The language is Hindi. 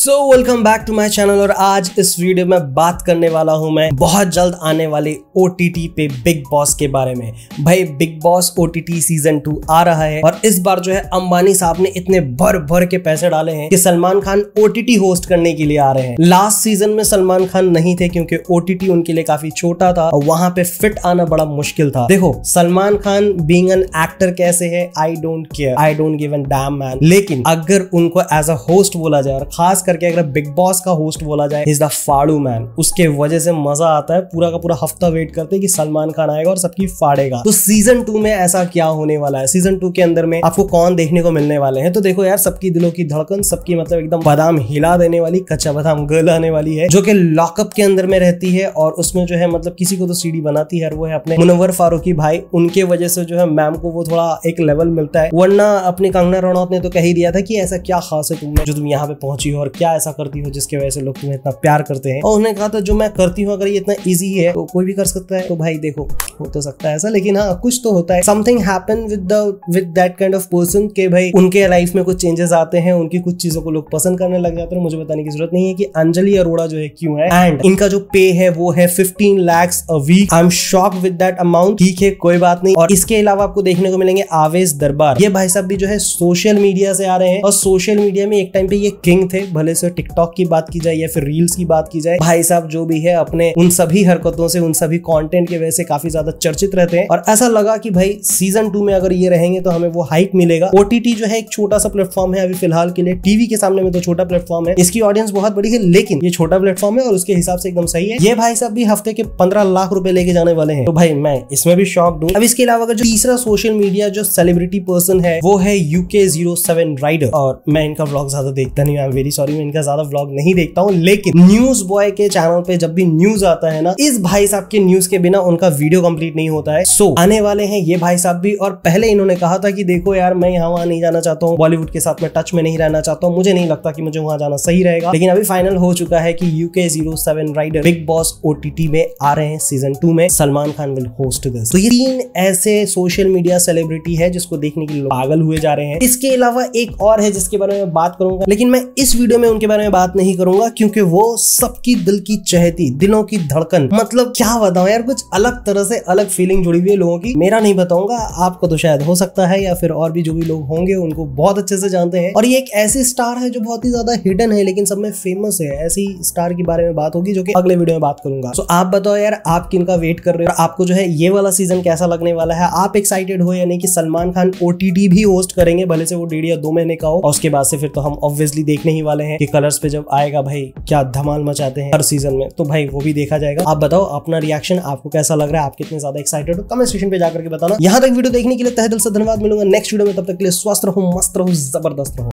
so welcome back to my channel और आज इस वीडियो में बात करने वाला हूं मैं बहुत जल्द आने वाले ओ पे बिग बॉस के बारे में भाई बिग बॉस ओ सीजन टू आ रहा है और इस बार जो है अंबानी साहब ने इतने भर भर के पैसे डाले हैं कि सलमान खान ओ होस्ट करने के लिए आ रहे हैं लास्ट सीजन में सलमान खान नहीं थे क्योंकि ओ उनके लिए काफी छोटा था और वहां पे फिट आना बड़ा मुश्किल था देखो Salman Khan being an actor कैसे है I don't care I don't give an damn man लेकिन अगर उनको एज अ होस्ट बोला जाए और खास करके अगर बिग बॉस का होस्ट बोला जाए इज द फाड़ू मैन उसके वजह से मजा आता है पूरा का पूरा हफ्ता वेट करते हैं कि सलमान खान आएगा और सबकी फाड़ेगा तो सीजन टू में ऐसा क्या होने वाला है सीजन टू के अंदर में आपको कौन देखने को मिलने वाले हैं तो देखो यार सबकी दिलों की धड़कन सबकी मतलब एकदम बादाम हिला देने वाली कच्चा बादाम गल आने वाली है जो कि लॉकअप के अंदर में रहती है और उसमें जो है मतलब किसी को तो सीढ़ी बनाती है वो है अपने मुनवर फारूकी भाई उनके वजह से जो है मैम को वो थोड़ा एक लेवल मिलता है वरना अपने कंगना रनौत ने तो कह ही दिया था कि ऐसा क्या खास है तुमने जो तुम यहाँ पे पहुंची हो और क्या ऐसा करती हो जिसके वजह से लोग तुम्हें इतना प्यार करते हैं और उन्होंने कहा था जो मैं करती हूँ अगर ये इतना ईजी है तो कोई भी कर सकता है तो भाई देखो हो तो सकता है ऐसा लेकिन हाँ कुछ तो होता है something happen with with that kind of person के भाई उनके लाइफ में कुछ चेंजेस आते हैं उनकी कुछ चीजों को लोग पसंद करने लग जाते हैं मुझे बताने की जरूरत नहीं है कि अंजलि अरोड़ा जो है क्यों है एंड इनका जो पे है वो है fifteen lakhs a week I am shock with that amount ठीक है कोई बात नहीं और इसके अलावा आपको देखने को मिलेंगे आवेश दरबार ये भाई साहब भी जो है सोशल मीडिया से आ रहे हैं और सोशल मीडिया में एक टाइम पे ये किंग थे भले वाले से टिकटॉक की बात की जाए या फिर रील्स की बात की जाए भाई साहब जो भी है अपने उन सभी हरकतों से उन सभी कॉन्टेंट की वजह से काफी ज्यादा चर्चित रहते हैं और ऐसा लगा कि भाई सीजन टू में अगर ये रहेंगे तो हमें वो हाइक मिलेगा ओटीटी जो है एक छोटा सा प्लेटफॉर्म है अभी फिलहाल के लिए टीवी के सामने में तो छोटा प्लेटफॉर्म है इसकी ऑडियंस बहुत बड़ी है लेकिन ये छोटा प्लेटफॉर्म है और उसके हिसाब से एकदम सही है ये भाई साहब भी हफ्ते के पंद्रह लाख रुपए लेके जाने वाले हैं तो भाई मैं इसमें भी शॉक दू अब इसके अलावा अगर जो तीसरा सोशल मीडिया जो सेलिब्रिटी पर्सन है वो है यूके जीरो सेवन राइडर और मैं इनका ब्लॉग ज्यादा देखता नहीं आई एम वेरी सॉरी मैं इनका ज्यादा व्लॉग नहीं देखता हूँ लेकिन न्यूज बॉय के चैनल पे जब भी न्यूज आता है ना इस भाई साहब के न्यूज के बिना उनका वीडियो कम्प्लीट नहीं होता है सो so, आने वाले हैं ये भाई साहब भी और पहले इन्होंने कहा था कि देखो यार मैं यहाँ वहाँ नहीं जाना चाहता हूँ बॉलीवुड के साथ में टच में नहीं रहना चाहता हूँ मुझे नहीं लगता की मुझे वहाँ जाना सही रहेगा लेकिन अभी फाइनल हो चुका है की UK zero seven rider Bigg Boss OTT में आ रहे हैं सीजन टू में Salman Khan will host this तो ये तीन ऐसे सोशल मीडिया सेलिब्रिटी है जिसको देखने के लिए पागल हुए जा रहे हैं इसके अलावा एक और है जिसके बारे में बात करूंगा लेकिन मैं इस वीडियो में उनके बारे में बात नहीं करूंगा क्योंकि वो सबकी दिल की चहती दिलों की धड़कन मतलब क्या बताऊं यार कुछ अलग तरह से अलग फीलिंग जुड़ी हुई है लोगों की मेरा नहीं बताऊंगा आपको तो शायद हो सकता है या फिर और भी जो भी लोग होंगे उनको बहुत अच्छे से जानते हैं और ये एक ऐसी स्टार है जो बहुत ही ज्यादा हिडन है लेकिन सब में फेमस है ऐसी स्टार के बारे में बात होगी जो कि अगले वीडियो में बात करूंगा तो आप बताओ यार आप का वेट कर रहे हो आपको जो है ये वाला सीजन कैसा लगने वाला है आप एक्साइटेड हो या नहीं कि सलमान खान ओ भी होस्ट करेंगे भले से वो डेढ़ या दो महीने का हो और उसके बाद से फिर तो हम ऑब्वियसली देखने ही वाले हैं कि कलर्स पे जब आएगा भाई क्या धमाल मचाते हैं हर सीजन में तो भाई वो भी देखा जाएगा आप बताओ अपना रिएक्शन आपको कैसा लग रहा है आप कितने ज्यादा एक्साइटेड हो कमेंट सेशन पे जाकर के बताना यहाँ तक वीडियो देखने के लिए तहदल से धन्यवाद मिलूंगा नेक्स्ट वीडियो में तब तक के लिए स्वस्थ रहो मस्त रहो जबरदस्त रहो